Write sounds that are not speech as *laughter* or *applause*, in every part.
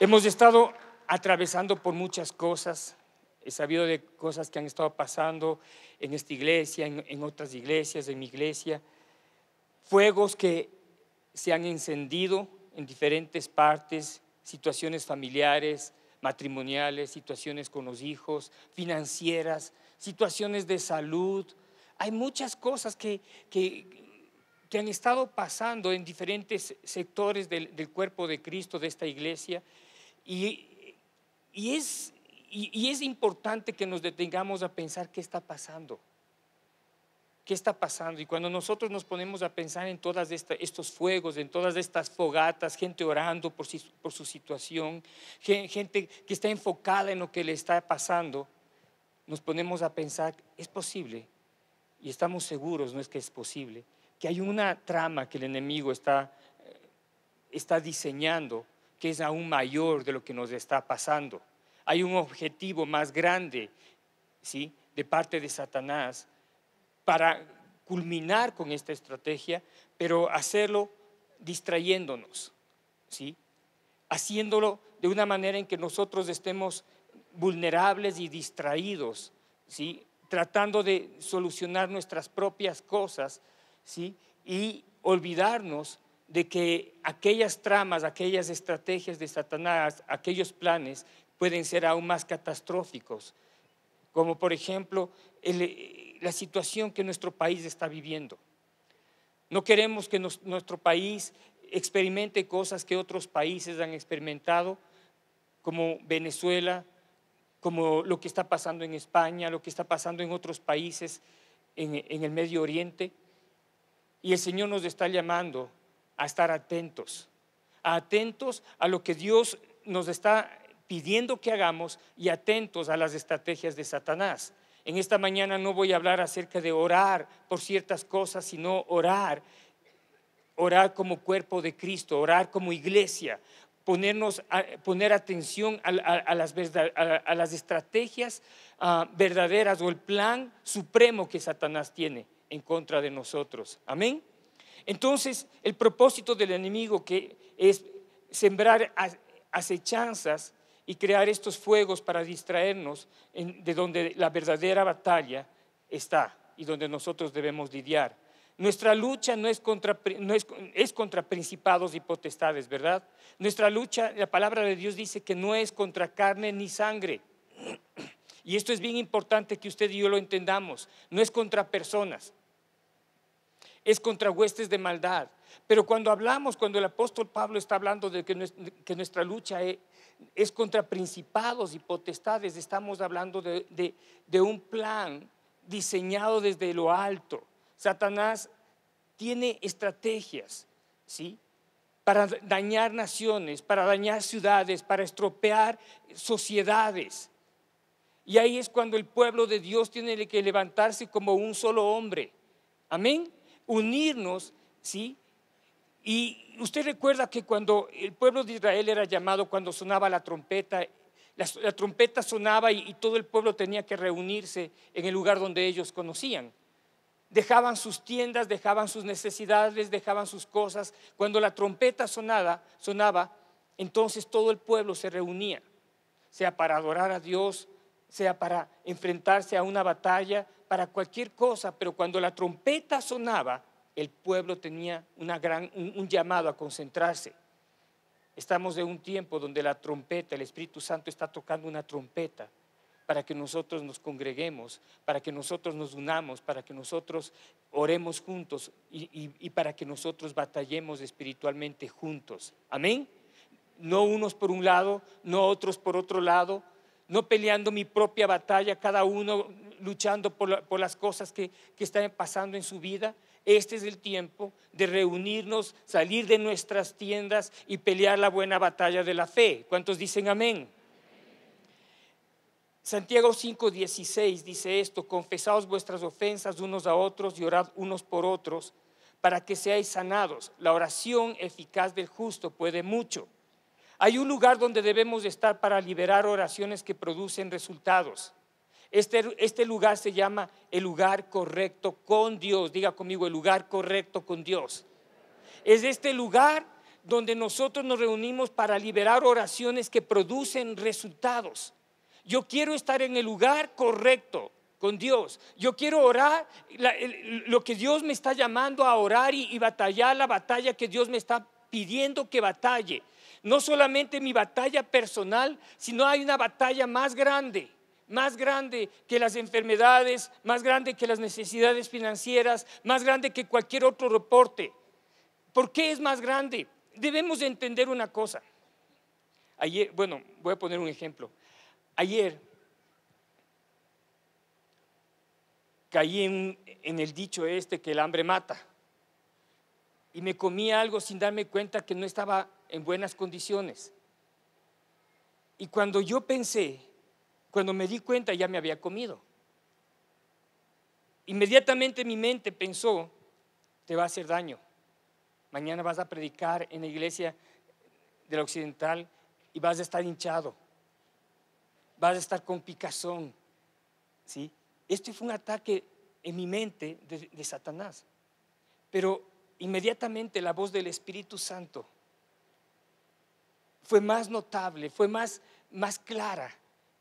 Hemos estado atravesando por muchas cosas, he sabido de cosas que han estado pasando en esta iglesia, en, otras iglesias, en mi iglesia, fuegos que se han encendido en diferentes partes, situaciones familiares, matrimoniales, situaciones con los hijos, financieras, situaciones de salud. Hay muchas cosas que, que, que han estado pasando en diferentes sectores del, del cuerpo de Cristo, de esta iglesia, y, es, importante que nos detengamos a pensar qué está pasando. ¿Qué está pasando? Y cuando nosotros nos ponemos a pensar en todos estos fuegos, en todas estas fogatas, gente orando por, su situación, gente que está enfocada en lo que le está pasando, nos ponemos a pensar, es posible, y estamos seguros, no es que es posible, que hay una trama que el enemigo está eh, diseñando que es aún mayor de lo que nos está pasando. Hay un objetivo más grande, ¿sí? De parte de Satanás para culminar con esta estrategia, pero hacerlo distrayéndonos, ¿sí? Haciéndolo de una manera en que nosotros estemos vulnerables y distraídos, ¿sí? Tratando de solucionar nuestras propias cosas, ¿sí? Y olvidarnos de que aquellas tramas, aquellas estrategias de Satanás, aquellos planes pueden ser aún más catastróficos, como por ejemplo eh, la situación que nuestro país está viviendo. No queremos que nuestro país experimente cosas que otros países han experimentado, como Venezuela, como lo que está pasando en España, lo que está pasando en otros países en el Medio Oriente. Y el Señor nos está llamando a estar atentos, atentos a lo que Dios nos está pidiendo que hagamos y atentos a las estrategias de Satanás. En esta mañana no voy a hablar acerca de orar por ciertas cosas, sino orar, orar como cuerpo de Cristo, orar como iglesia, ponernos, poner atención a, las, a las, estrategias ah, verdaderas o el plan supremo que Satanás tiene en contra de nosotros. Amén. Entonces, el propósito del enemigo que es sembrar acechanzas y crear estos fuegos para distraernos de donde la verdadera batalla está y donde nosotros debemos lidiar. Nuestra lucha no es contra, es contra principados y potestades, ¿verdad? Nuestra lucha, la palabra de Dios dice que no es contra carne ni sangre. Y esto es bien importante que usted y yo lo entendamos. No es contra personas, es contra huestes de maldad. Pero cuando hablamos, cuando el apóstol Pablo está hablando de que, nuestra lucha e-, es, contra principados y potestades, estamos hablando de, de un plan diseñado desde lo alto. Satanás tiene estrategias, ¿sí? Para dañar naciones, para dañar ciudades, para estropear sociedades. Y ahí es cuando el pueblo de Dios tiene que levantarse como un solo hombre. Amén unirnos, ¿sí? Y usted recuerda que cuando el pueblo de Israel era llamado, cuando sonaba la trompeta, la, trompeta sonaba y, todo el pueblo tenía que reunirse en el lugar donde ellos conocían dejaban sus tiendas, dejaban sus necesidades, dejaban sus cosas. Cuando la trompeta sonada, sonaba, entonces todo el pueblo se reunía, sea para adorar a Dios, sea para enfrentarse a una batalla, para cualquier cosa, pero cuando la trompeta sonaba, el pueblo tenía una gran, un, llamado a concentrarse. Estamos en un tiempo donde la trompeta, el Espíritu Santo está tocando una trompeta para que nosotros nos congreguemos, para que nosotros nos unamos, para que nosotros oremos juntos y, para que nosotros batallemos espiritualmente juntos. Amén. No unos por un lado, no otros por otro lado, no peleando mi propia batalla, cada uno luchando por, las cosas que, que están pasando en su vida. Este es el tiempo de reunirnos, salir de nuestras tiendas y pelear la buena batalla de la fe. ¿Cuántos dicen amén? Santiago 5:16 dice esto, confesaos vuestras ofensas unos a otros y orad unos por otros para que seáis sanados. La oración eficaz del justo puede mucho. Hay un lugar donde debemos estar para liberar oraciones que producen resultados. Este, este, lugar se llama el lugar correcto con Dios. Diga conmigo, el lugar correcto con Dios. Es este lugar donde nosotros nos reunimos para liberar oraciones que producen resultados. Yo quiero estar en el lugar correcto con Dios. Yo quiero orar lo que Dios me está llamando a orar y, y batallar la batalla que Dios me está pidiendo que batalle no solamente mi batalla personal, sino hay una batalla más grande, más grande que las enfermedades, más grande que las necesidades financieras, más grande que cualquier otro reporte. ¿Por qué es más grande? Debemos entender una cosa. Ayer, bueno, voy a poner un ejemplo. Ayer caí en el dicho este que el hambre mata y me comí algo sin darme cuenta que no estaba en buenas condiciones. Y cuando yo pensé, cuando me di cuenta ya me había comido. Inmediatamente mi mente pensó, te va a hacer daño. Mañana vas a predicar en la iglesia del occidental y vas a estar hinchado. Vas a estar con picazón. ¿Sí? Este fue un ataque en mi mente de Satanás. Pero inmediatamente la voz del Espíritu Santo fue más notable, fue más, más clara.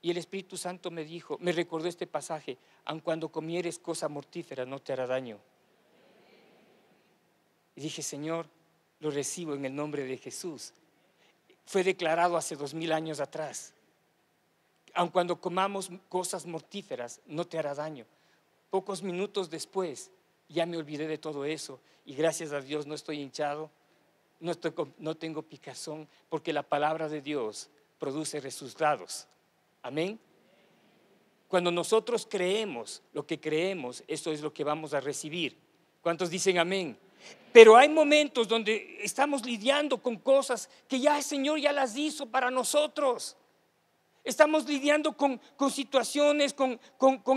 Y el Espíritu Santo me dijo, me recordó este pasaje, aun cuando comieres cosa mortífera no te hará daño. Y dije, Señor, lo recibo en el nombre de Jesús. Fue declarado hace dos mil años atrás. Aun cuando comamos cosas mortíferas no te hará daño. Pocos minutos después ya me olvidé de todo eso y gracias a Dios no estoy hinchado, no, no tengo picazón, porque la palabra de Dios produce resultados. Amén. Cuando nosotros creemos lo que creemos, eso es lo que vamos a recibir. ¿Cuántos dicen amén? Pero hay momentos donde estamos lidiando con cosas que ya el Señor ya las hizo para nosotros. Estamos lidiando con, situaciones, con,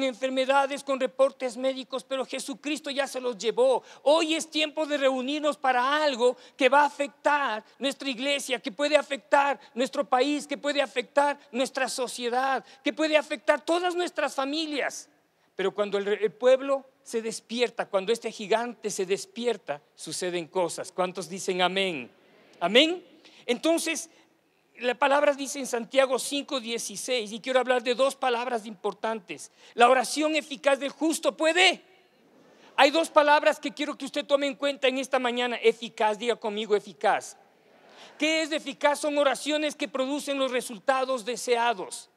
enfermedades, con reportes médicos, pero Jesucristo ya se los llevó. Hoy es tiempo de reunirnos para algo que va a afectar nuestra iglesia, que puede afectar nuestro país, que puede afectar nuestra sociedad, que puede afectar todas nuestras familias. Pero cuando el, el pueblo se despierta, cuando este gigante se despierta, suceden cosas. ¿Cuántos dicen amén? Amén. Entonces, la palabra dice en Santiago 5:16 y quiero hablar de dos palabras importantes. La oración eficaz del justo puede. Hay dos palabras que quiero que usted tome en cuenta en esta mañana. Eficaz, diga conmigo eficaz. ¿Qué es eficaz? Son oraciones que producen los resultados deseados.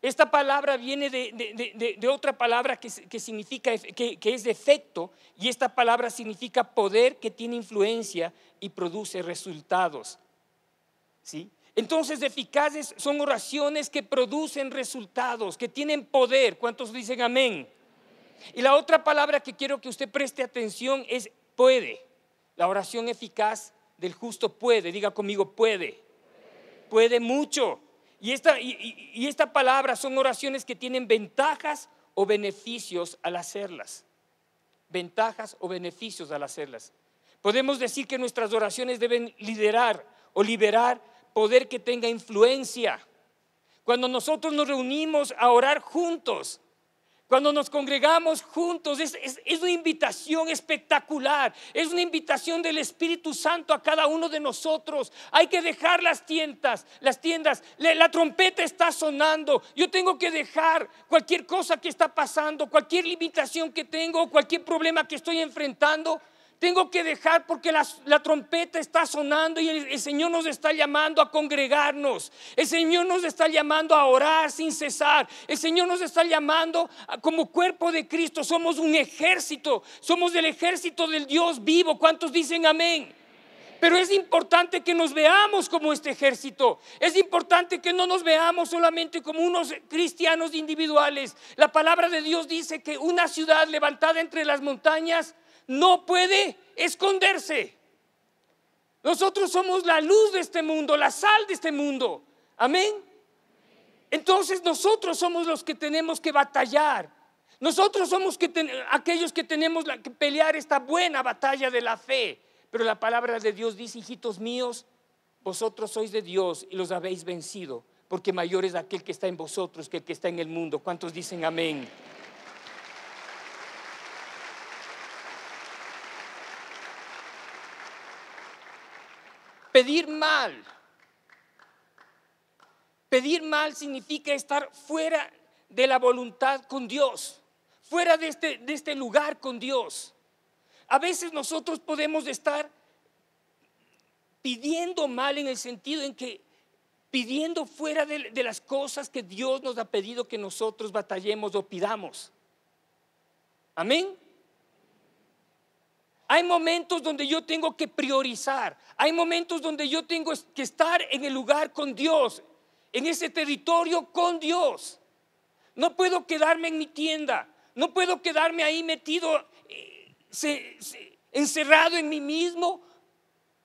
Esta palabra viene de, otra palabra que, que significa, que, que es defecto, y esta palabra significa poder que tiene influencia y produce resultados. ¿Sí? Entonces, eficaces son oraciones que producen resultados, que tienen poder. ¿Cuántos dicen amén? Y la otra palabra que quiero que usted preste atención es puede. La oración eficaz del justo puede. Diga conmigo, puede. Puede mucho. Y esta, y, esta palabra son oraciones que tienen ventajas o beneficios al hacerlas. Ventajas o beneficios al hacerlas. Podemos decir que nuestras oraciones deben liderar o liberar poder que tenga influencia. Cuando nosotros nos reunimos a orar juntos, cuando nos congregamos juntos, es, una invitación espectacular, es una invitación del Espíritu Santo a cada uno de nosotros. Hay que dejar las tiendas, las tiendas, la, la trompeta está sonando, yo tengo que dejar cualquier cosa que está pasando, cualquier limitación que tengo, cualquier problema que estoy enfrentando tengo que dejar porque la, trompeta está sonando y el, Señor nos está llamando a congregarnos. El Señor nos está llamando a orar sin cesar. El Señor nos está llamando como cuerpo de Cristo. Somos un ejército. Somos del ejército del Dios vivo. ¿Cuántos dicen amén? Pero es importante que nos veamos como este ejército. Es importante que no nos veamos solamente como unos cristianos individuales. La palabra de Dios dice que una ciudad levantada entre las montañas no puede esconderse. Nosotros somos la luz de este mundo, la sal de este mundo. Amén. Entonces nosotros somos los que tenemos que batallar. Nosotros somos aquellos que tenemos que pelear esta buena batalla de la fe. Pero la palabra de Dios dice, hijitos míos, vosotros sois de Dios y los habéis vencido, porque mayor es aquel que está en vosotros que el que está en el mundo. ¿Cuántos dicen amén? Pedir mal. Pedir mal significa estar fuera de la voluntad con Dios, fuera de este, de este lugar con Dios. A veces nosotros podemos estar pidiendo mal en el sentido en que pidiendo fuera de, de, las cosas que Dios nos ha pedido que nosotros batallemos o pidamos. Amén. Hay momentos donde yo tengo que priorizar. Hay momentos donde yo tengo que estar en el lugar con Dios, en ese territorio con Dios. No puedo quedarme en mi tienda. No puedo quedarme ahí metido, eh, encerrado en mí mismo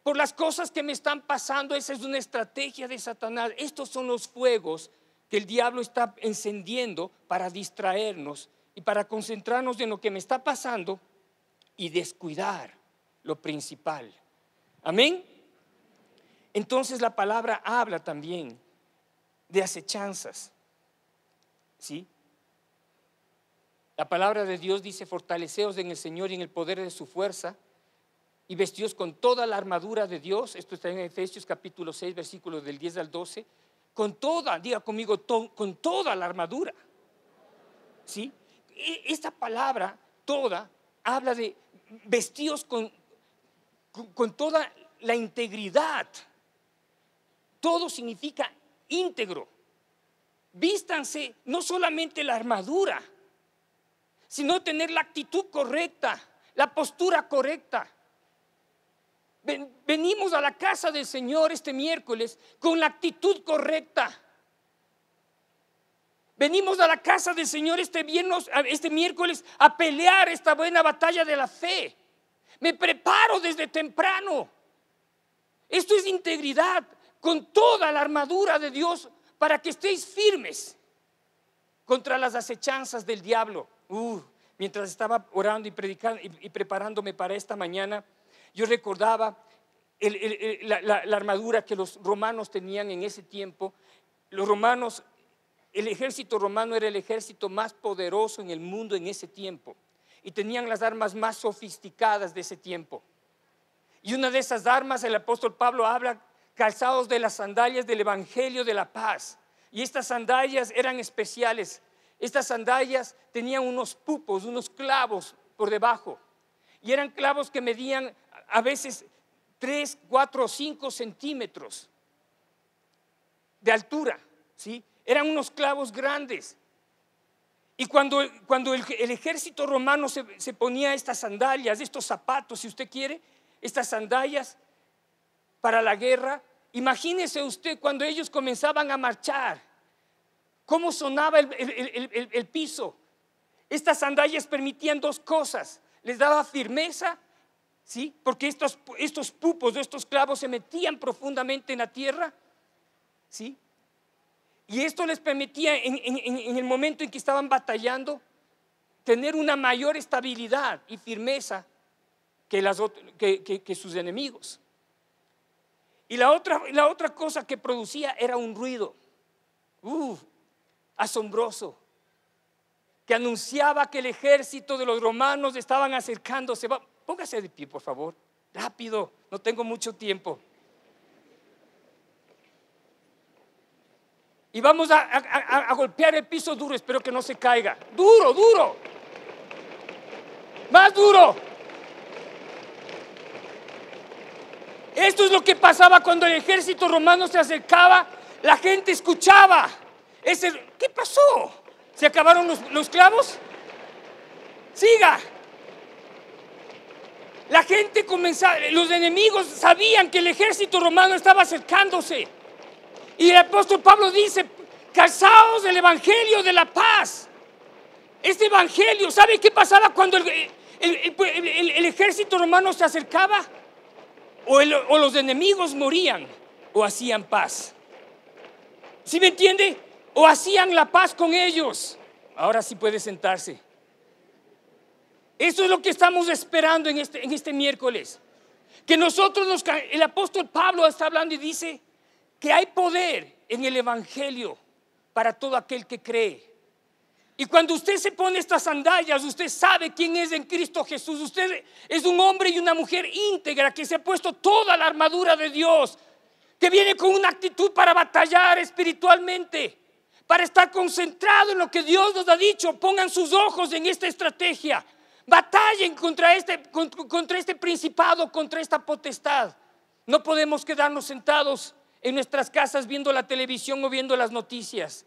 por las cosas que me están pasando. Esa es una estrategia de Satanás. Estos son los fuegos que el diablo está encendiendo para distraernos y para concentrarnos en lo que me está pasando y descuidar lo principal. Amén. Entonces la palabra habla también de acechanzas. ¿Sí? La palabra de Dios dice, fortaleceos en el Señor y en el poder de su fuerza y vestidos con toda la armadura de Dios. Esto está en Efesios capítulo 6, versículos del 10 al 12. Con toda, diga conmigo, con toda la armadura. ¿Sí? E, esta palabra, toda, habla de vestidos con, toda la integridad. Todo significa íntegro. Vístanse no solamente la armadura, sino tener la actitud correcta, la postura correcta. venimos a la casa del Señor este miércoles con la actitud correcta Venimos a la casa del Señor este viernes, este miércoles, a pelear esta buena batalla de la fe. Me preparo desde temprano. Esto es integridad con toda la armadura de Dios para que estéis firmes contra las acechanzas del diablo. Uh, mientras estaba orando y predicando y, preparándome para esta mañana, yo recordaba la, la armadura que los romanos tenían en ese tiempo. Los romanos el ejército romano era el ejército más poderoso en el mundo en ese tiempo y tenían las armas más sofisticadas de ese tiempo. Y una de esas armas, el apóstol Pablo habla, calzados de las sandalias del Evangelio de la Paz. Y estas sandalias eran especiales. Estas sandalias tenían unos pupos, unos clavos por debajo. Y eran clavos que medían a veces 3, 4 o 5 centímetros de altura. ¿sí? Eran unos clavos grandes. Y cuando, cuando el, ejército romano se, ponía estas sandalias, estos zapatos, si usted quiere, estas sandalias para la guerra, imagínese usted cuando ellos comenzaban a marchar, cómo sonaba el, piso. Estas sandalias permitían dos cosas, les daba firmeza, ¿sí? Porque estos, estos pupos, estos clavos se metían profundamente en la tierra, ¿sí? Y esto les permitía, en, el momento en que estaban batallando, tener una mayor estabilidad y firmeza que, sus enemigos. Y la otra, cosa que producía era un ruido, asombroso, que anunciaba que el ejército de los romanos estaban acercándose. póngase de pie, por favor, rápido, no tengo mucho tiempo. y vamos a, golpear el piso duro, espero que no se caiga. Duro, duro. Más duro. Esto es lo que pasaba cuando el ejército romano se acercaba, la gente escuchaba. Ese, ¿Qué pasó? ¿Se acabaron los, los clavos? Siga. La gente comenzaba, los enemigos sabían que el ejército romano estaba acercándose. Y el apóstol Pablo dice, calzaos del Evangelio de la paz. Este Evangelio, ¿sabe qué pasaba cuando el, eh, ejército romano se acercaba? O, los enemigos morían o hacían paz. ¿Sí me entiende? O hacían la paz con ellos. Ahora sí puede sentarse. Eso es lo que estamos esperando en este, este miércoles. Que nosotros, nos, el apóstol Pablo está hablando y dice, que hay poder en el Evangelio para todo aquel que cree. Y cuando usted se pone estas sandalias, usted sabe quién es en Cristo Jesús. Usted es un hombre y una mujer íntegra que se ha puesto toda la armadura de Dios, que viene con una actitud para batallar espiritualmente, para estar concentrado en lo que Dios nos ha dicho. Pongan sus ojos en esta estrategia. Batallen contra este, contra este principado, contra esta potestad. No podemos quedarnos sentados en nuestras casas viendo la televisión o viendo las noticias.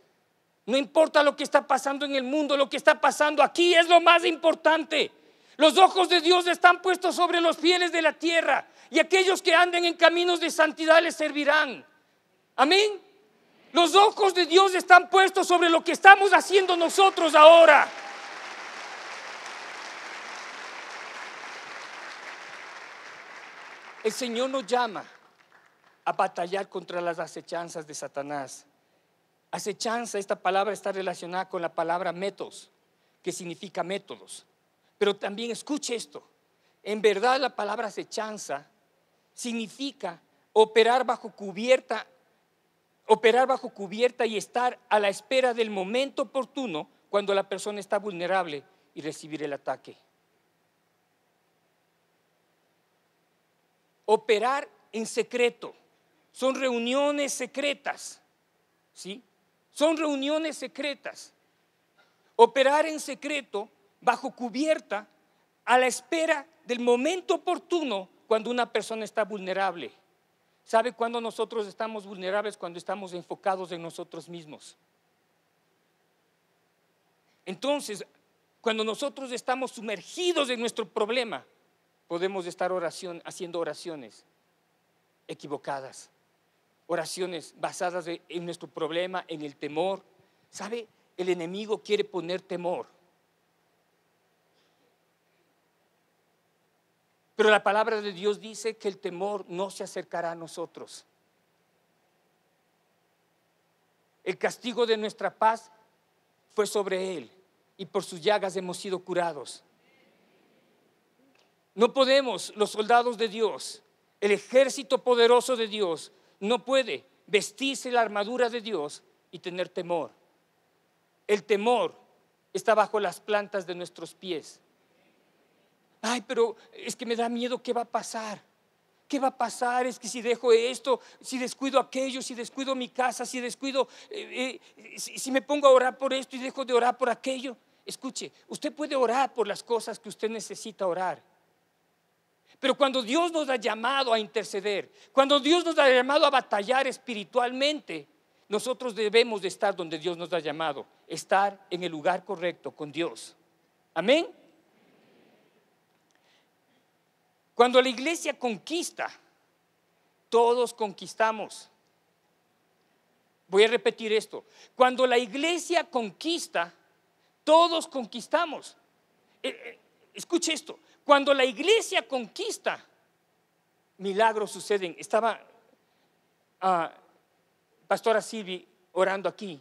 No importa lo que está pasando en el mundo, lo que está pasando aquí es lo más importante. Los ojos de Dios están puestos sobre los fieles de la tierra y aquellos que anden en caminos de santidad les servirán. Amén. Los ojos de Dios están puestos sobre lo que estamos haciendo nosotros ahora. El Señor nos llama a batallar contra las acechanzas de Satanás. Acechanza, esta palabra está relacionada con la palabra métodos, que significa métodos. Pero también escuche esto. En verdad la palabra acechanza significa operar bajo cubierta, operar bajo cubierta y estar a la espera del momento oportuno cuando la persona está vulnerable y recibir el ataque. Operar en secreto son reuniones secretas, ¿sí? Son reuniones secretas. Operar en secreto, bajo cubierta, a la espera del momento oportuno cuando una persona está vulnerable. ¿Sabe cuándo nosotros estamos vulnerables? Cuando estamos enfocados en nosotros mismos. Entonces, cuando nosotros estamos sumergidos en nuestro problema, podemos estar haciendo oraciones equivocadas oraciones basadas en nuestro problema, en el temor. ¿Sabe? El enemigo quiere poner temor. Pero la palabra de Dios dice que el temor no se acercará a nosotros. El castigo de nuestra paz fue sobre él y por sus llagas hemos sido curados. No podemos, los soldados de Dios, el ejército poderoso de Dios, no puede vestirse la armadura de Dios y tener temor. El temor está bajo las plantas de nuestros pies. Ay, pero es que me da miedo qué va a pasar. ¿Qué va a pasar? Es que si dejo esto, si descuido aquello, si descuido mi casa, si descuido, eh, eh, si me pongo a orar por esto y dejo de orar por aquello. Escuche, usted puede orar por las cosas que usted necesita orar pero cuando Dios nos ha llamado a interceder, cuando Dios nos ha llamado a batallar espiritualmente, nosotros debemos de estar donde Dios nos ha llamado, estar en el lugar correcto con Dios. Amén. Cuando la iglesia conquista, todos conquistamos. Voy a repetir esto. Cuando la iglesia conquista, todos conquistamos. Eh, eh, escuche esto. Cuando la iglesia conquista, milagros suceden. Estaba ah, Pastora Silvi orando aquí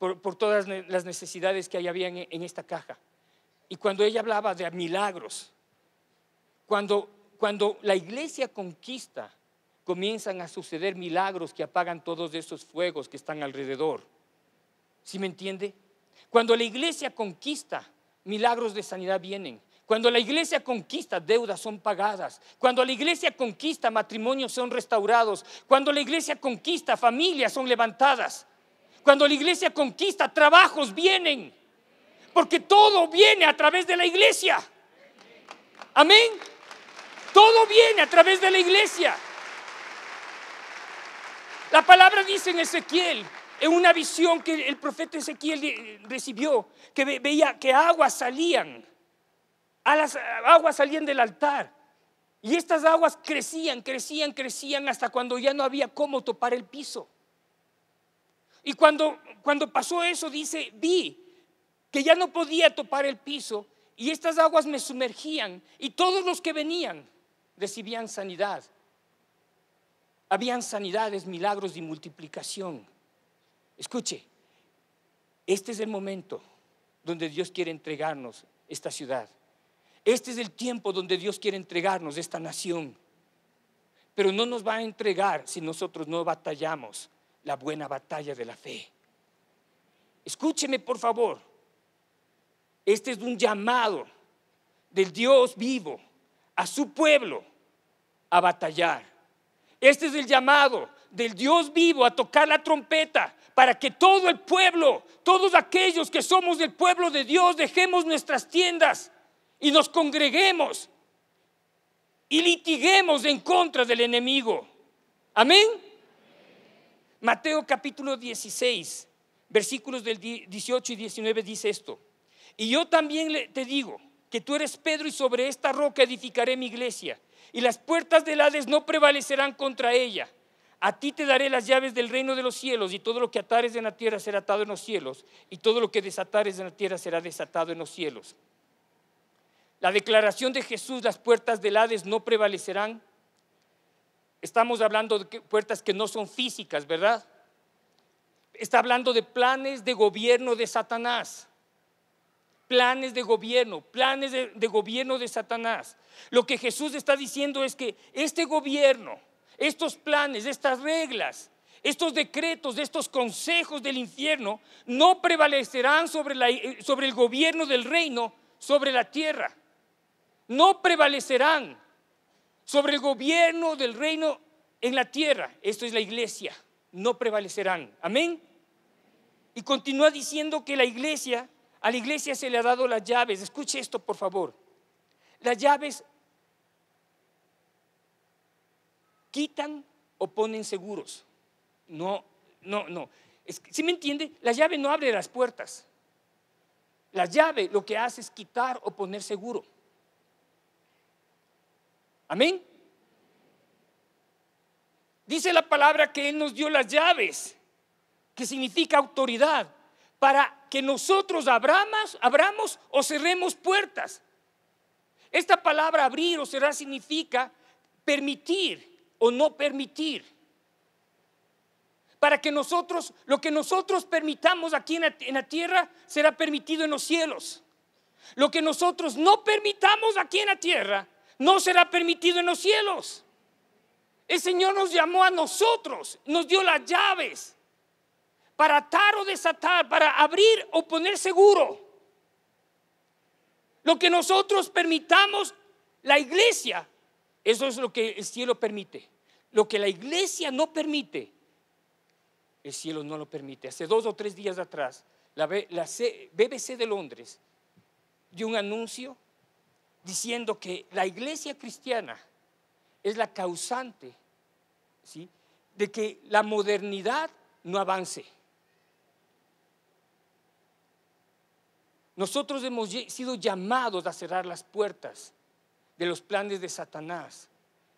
por, todas las necesidades que había en, esta caja. Y cuando ella hablaba de milagros, cuando, cuando la iglesia conquista, comienzan a suceder milagros que apagan todos esos fuegos que están alrededor. ¿Sí me entiende? Cuando la iglesia conquista, milagros de sanidad vienen. Cuando la iglesia conquista, deudas son pagadas. Cuando la iglesia conquista, matrimonios son restaurados. Cuando la iglesia conquista, familias son levantadas. Cuando la iglesia conquista, trabajos vienen. Porque todo viene a través de la iglesia. Amén. Todo viene a través de la iglesia. La palabra dice en Ezequiel, en una visión que el profeta Ezequiel eh, recibió, que veía que aguas salían a las eh, aguas salían del altar. Y estas aguas crecían, crecían, crecían hasta cuando ya no había cómo topar el piso. Y cuando, cuando pasó eso, dice, vi que ya no podía topar el piso y estas aguas me sumergían y todos los que venían recibían sanidad. Habían sanidades, milagros y multiplicación. Escuche, este es el momento donde Dios quiere entregarnos esta ciudad. Este es el tiempo donde Dios quiere entregarnos esta nación. Pero no nos va a entregar si nosotros no batallamos la buena batalla de la fe. Escúcheme, por favor. Este es un llamado del Dios vivo a su pueblo a batallar. Este es el llamado del Dios vivo a tocar la trompeta para que todo el pueblo, todos aquellos que somos del pueblo de Dios, dejemos nuestras tiendas y nos congreguemos y litiguemos en contra del enemigo. Amén. Mateo capítulo 16, versículos del 18 y 19 dice esto. Y yo también te digo que tú eres Pedro y sobre esta roca edificaré mi iglesia y las puertas del Hades no prevalecerán contra ella. A ti te daré las llaves del reino de los cielos y todo lo que atares en la tierra será atado en los cielos y todo lo que desatares en la tierra será desatado en los cielos. La declaración de Jesús, las puertas del Hades no prevalecerán. Estamos hablando de puertas que no son físicas, ¿verdad? Está hablando de planes de gobierno de Satanás. Planes de gobierno, planes de, gobierno de Satanás. Lo que Jesús está diciendo es que este gobierno, estos planes, estas reglas, estos decretos, estos consejos del infierno no prevalecerán sobre eh, el gobierno del reino, sobre la tierra no prevalecerán sobre el gobierno del reino en la tierra. Esto es la iglesia. No prevalecerán. Amén. Y continúa diciendo que la iglesia, a la iglesia se le ha dado las llaves. Escuche esto, por favor. Las llaves quitan o ponen seguros. No, no, no. si me entiende? La llave no abre las puertas. La llave lo que hace es quitar o poner seguro. Amén. Dice la palabra que Él nos dio las llaves, que significa autoridad, para que nosotros abramos, abramos o cerremos puertas. Esta palabra abrir o cerrar significa permitir o no permitir. Para que nosotros, lo que nosotros permitamos aquí en la, en la tierra será permitido en los cielos. Lo que nosotros no permitamos aquí en la tierra no será permitido en los cielos. El Señor nos llamó a nosotros, nos dio las llaves para atar o desatar, para abrir o poner seguro. Lo que nosotros permitamos, la iglesia, eso es lo que el cielo permite. Lo que la iglesia no permite, el cielo no lo permite. Hace dos o tres días atrás, la BBC de Londres dio un anuncio diciendo que la iglesia cristiana es la causante ¿sí? de que la modernidad no avance. Nosotros hemos sido llamados a cerrar las puertas de los planes de Satanás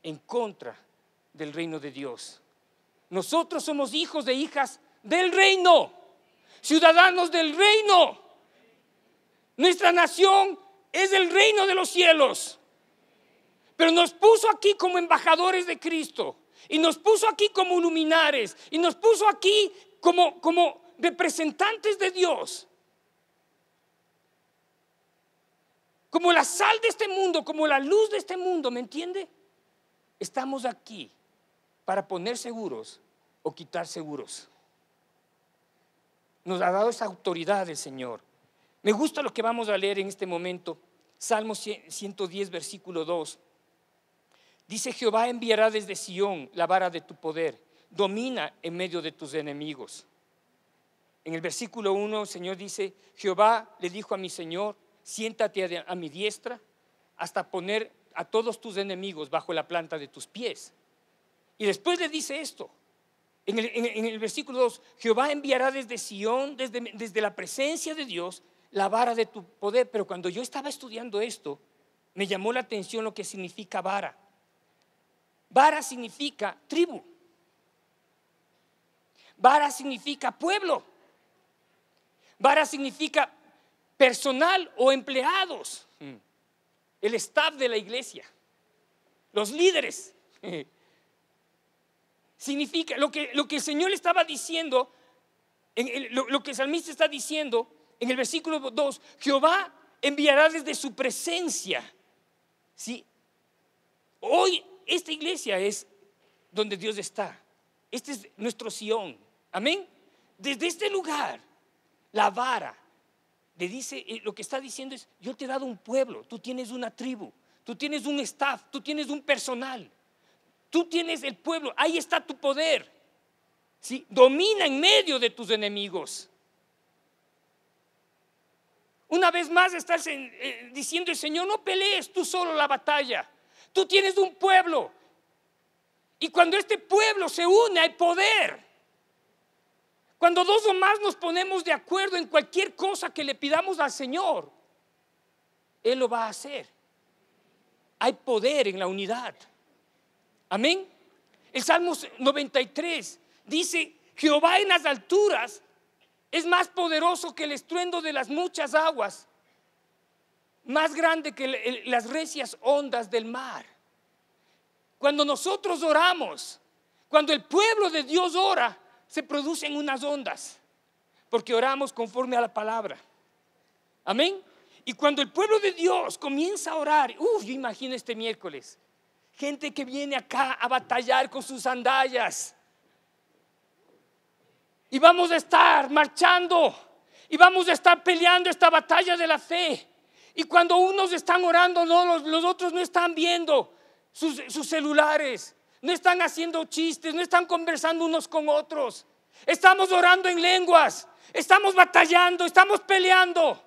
en contra del reino de Dios. Nosotros somos hijos de hijas del reino, ciudadanos del reino. Nuestra nación es el reino de los cielos. Pero nos puso aquí como embajadores de Cristo. Y nos puso aquí como luminares. Y nos puso aquí como, como representantes de Dios. Como la sal de este mundo, como la luz de este mundo, ¿me entiende? Estamos aquí para poner seguros o quitar seguros. Nos ha dado esa autoridad el Señor. Me gusta lo que vamos a leer en este momento. Salmo 110, versículo 2. Dice, Jehová enviará desde Sión la vara de tu poder. Domina en medio de tus enemigos. En el versículo 1 el Señor dice, Jehová le dijo a mi Señor, siéntate a mi diestra hasta poner a todos tus enemigos bajo la planta de tus pies. Y después le dice esto, en el, versículo 2, Jehová enviará desde Sión, desde la presencia de Dios, la vara de tu poder. Pero cuando yo estaba estudiando esto, me llamó la atención lo que significa vara. Vara significa tribu. Vara significa pueblo. Vara significa personal o empleados. Mm. El staff de la iglesia. Los líderes. *laughs* Significa lo que, lo que el Señor estaba diciendo, lo, lo que el salmista está diciendo en el versículo 2, Jehová enviará desde su presencia. ¿Sí? Hoy esta iglesia es donde Dios está. Este es nuestro Sión. Amén. Desde este lugar, la vara le dice, eh, lo que está diciendo es, yo te he dado un pueblo, tú tienes una tribu, tú tienes un staff, tú tienes un personal, tú tienes el pueblo, ahí está tu poder. ¿Sí? Domina en medio de tus enemigos. Una vez más estás eh, diciendo, el Señor, no pelees tú solo la batalla. Tú tienes un pueblo. Y cuando este pueblo se une, hay poder. Cuando dos o más nos ponemos de acuerdo en cualquier cosa que le pidamos al Señor, Él lo va a hacer. Hay poder en la unidad. Amén. El Salmo 93 dice, Jehová en las alturas es más poderoso que el estruendo de las muchas aguas, más grande que las recias ondas del mar. Cuando nosotros oramos, cuando el pueblo de Dios ora, se producen unas ondas, porque oramos conforme a la palabra. Amén. Y cuando el pueblo de Dios comienza a orar, uff, ¡uh! yo imagino este miércoles, gente que viene acá a batallar con sus andallas y vamos a estar marchando y vamos a estar peleando esta batalla de la fe. Y cuando unos están orando, no, los, otros no están viendo sus, celulares, no están haciendo chistes, no están conversando unos con otros. Estamos orando en lenguas, estamos batallando, estamos peleando.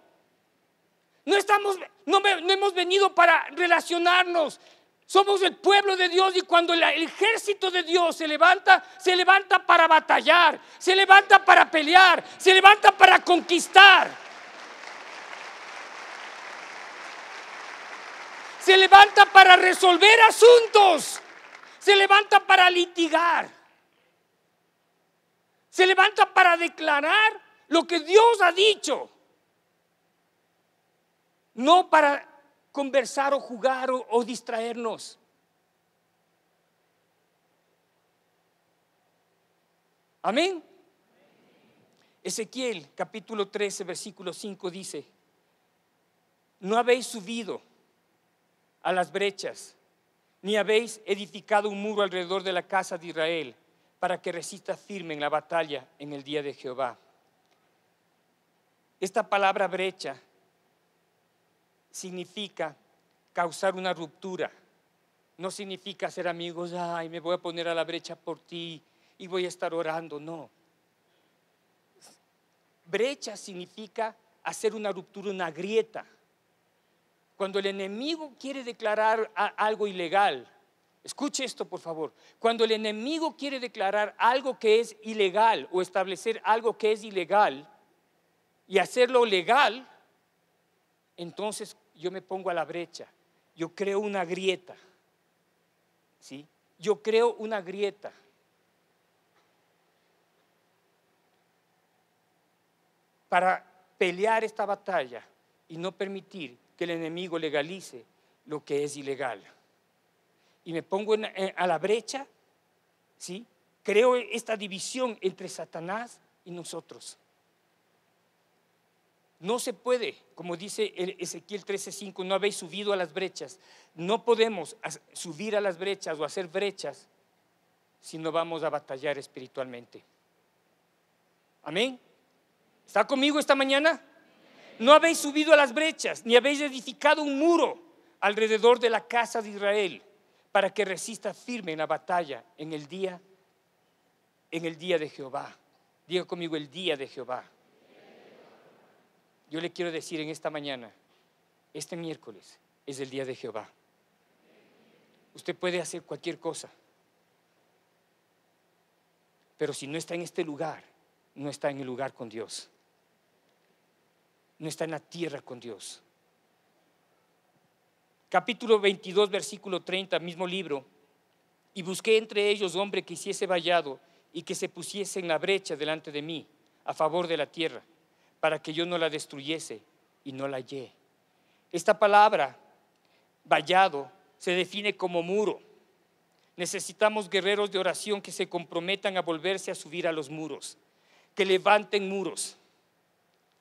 No, estamos, no, no, hemos venido para relacionarnos, somos el pueblo de Dios y cuando el ejército de Dios se levanta, se levanta para batallar, se levanta para pelear, se levanta para conquistar. Se levanta para resolver asuntos, se levanta para litigar, se levanta para declarar lo que Dios ha dicho, no para conversar o jugar o, distraernos. Amén. Ezequiel capítulo 13, versículo 5 dice, no habéis subido a las brechas, ni habéis edificado un muro alrededor de la casa de Israel para que resista firme en la batalla en el día de Jehová. Esta palabra brecha significa causar una ruptura. No significa ser amigos, ay, me voy a poner a la brecha por ti y voy a estar orando, no. Brecha significa hacer una ruptura, una grieta. Cuando el enemigo quiere declarar algo ilegal, escuche esto por favor, cuando el enemigo quiere declarar algo que es ilegal o establecer algo que es ilegal y hacerlo legal, entonces yo me pongo a la brecha, yo creo una grieta, ¿sí? Yo creo una grieta. para pelear esta batalla y no permitir que el enemigo legalice lo que es ilegal. Y me pongo eh, a la brecha, ¿sí? Creo esta división entre Satanás y nosotros. No se puede, como dice Ezequiel 13:5, no habéis subido a las brechas. No podemos subir a las brechas o hacer brechas si no vamos a batallar espiritualmente. Amén. ¿Está conmigo esta mañana? No habéis subido a las brechas, ni habéis edificado un muro alrededor de la casa de Israel para que resista firme en la batalla en el día en el día de Jehová. Diga conmigo el día de Jehová. Yo le quiero decir en esta mañana, este miércoles es el día de Jehová. Usted puede hacer cualquier cosa, pero si no está en este lugar, no está en el lugar con Dios. No está en la tierra con Dios. Capítulo 22, versículo 30, mismo libro. Y busqué entre ellos hombre que hiciese vallado y que se pusiese en la brecha delante de mí, a favor de la tierra para que yo no la destruyese y no la hallé. Esta palabra, vallado, se define como muro. Necesitamos guerreros de oración que se comprometan a volverse a subir a los muros, que levanten muros.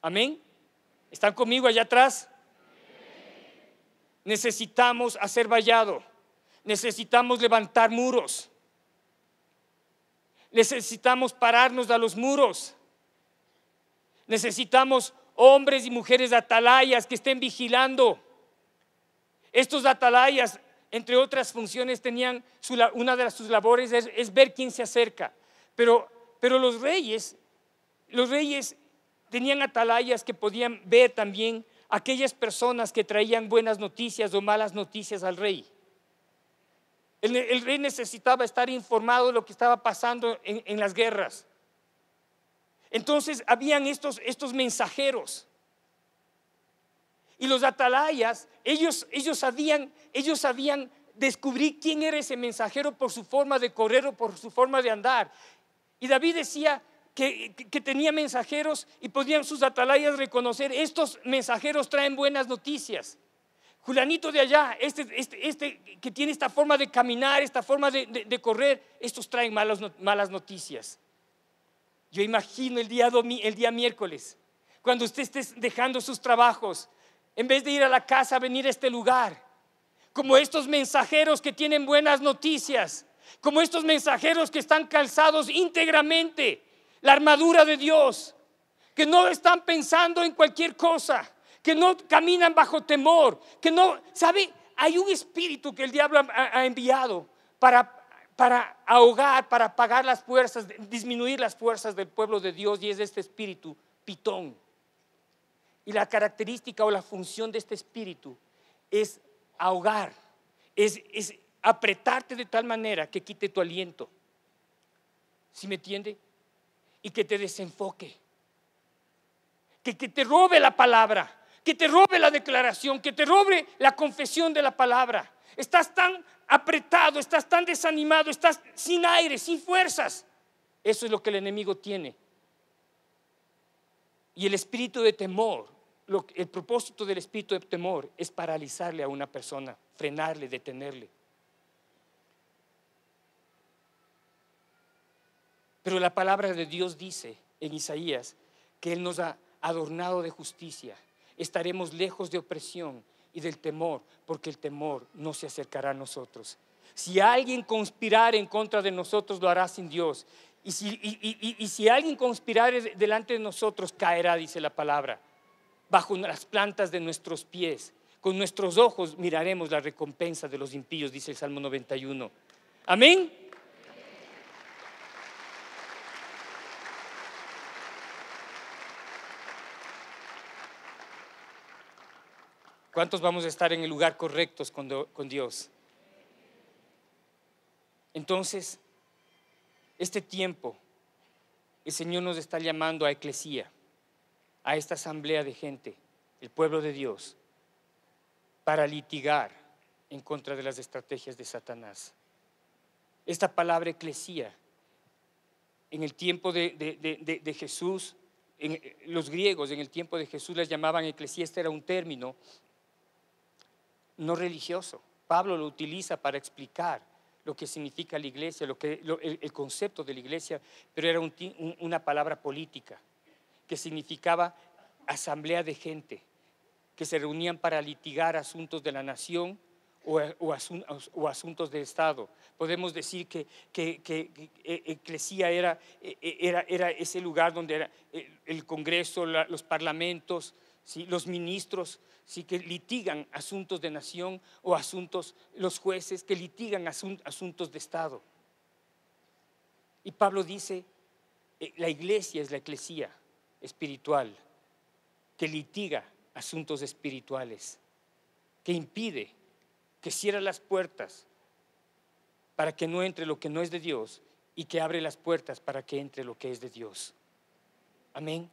Amén. ¿Están conmigo allá atrás? Necesitamos hacer vallado. Necesitamos levantar muros. Necesitamos pararnos a los muros. Necesitamos hombres y mujeres atalayas que estén vigilando. Estos atalayas, entre otras funciones, tenían una de sus labores es, ver quién se acerca. Pero, los reyes, los reyes tenían atalayas que podían ver también aquellas personas que traían buenas noticias o malas noticias al rey. El, rey necesitaba estar informado de lo que estaba pasando en, las guerras. Entonces habían estos, estos mensajeros. Y los atalayas, ellos, ellos, sabían, ellos sabían descubrir quién era ese mensajero por su forma de correr o por su forma de andar. Y David decía que, tenía mensajeros y podían sus atalayas reconocer, estos mensajeros traen buenas noticias. Julanito de allá, este, este, este, que tiene esta forma de caminar, esta forma de, correr, estos traen malas malas noticias. Yo imagino el día, el día miércoles, cuando usted esté dejando sus trabajos, en vez de ir a la casa, venir a este lugar, como estos mensajeros que tienen buenas noticias, como estos mensajeros que están calzados íntegramente, la armadura de Dios, que no están pensando en cualquier cosa, que no caminan bajo temor, que no, ¿sabe? Hay un espíritu que el diablo ha, ha enviado para para ahogar, para apagar las fuerzas, disminuir las fuerzas del pueblo de Dios y es este espíritu, pitón. Y la característica o la función de este espíritu es ahogar, es, apretarte de tal manera que quite tu aliento. ¿Sí me entiende? Y que te desenfoque. que te robe la palabra, que te robe la declaración, que te robe la confesión de la palabra. Estás tan apretado, estás tan desanimado, estás sin aire, sin fuerzas. Eso es lo que el enemigo tiene. Y el espíritu de temor, el propósito del espíritu de temor es paralizarle a una persona, frenarle, detenerle. Pero la palabra de Dios dice en Isaías que Él nos ha adornado de justicia. Estaremos lejos de opresión y del temor, porque el temor no se acercará a nosotros. Si alguien conspirar en contra de nosotros, lo hará sin Dios. Y si, alguien conspirar delante de nosotros, caerá, dice la palabra, bajo las plantas de nuestros pies. Con nuestros ojos miraremos la recompensa de los impíos, dice el Salmo 91. Amén. ¿Cuántos vamos a estar en el lugar correcto con Dios? Entonces, este tiempo, el Señor nos está llamando a eclesía, a esta asamblea de gente, el pueblo de Dios, para litigar en contra de las estrategias de Satanás. Esta palabra eclesía, en el tiempo de, Jesús, en, eh, los griegos en el tiempo de Jesús las llamaban eclesía, este era un término no religioso. Pablo lo utiliza para explicar lo que significa la iglesia, lo el, concepto de la iglesia, pero era una palabra política que significaba asamblea de gente que se reunían para litigar asuntos de la nación o, asuntos de Estado. Podemos decir que, que, eh, eh, eh, era, ese lugar donde era el Congreso, los parlamentos, los ministros ¿sí? que litigan asuntos de nación o asuntos, los jueces que litigan asuntos de Estado. Y Pablo dice, eh, la iglesia es la eclesía espiritual que litiga asuntos espirituales, que impide, que cierra las puertas para que no entre lo que no es de Dios y que abre las puertas para que entre lo que es de Dios. Amén.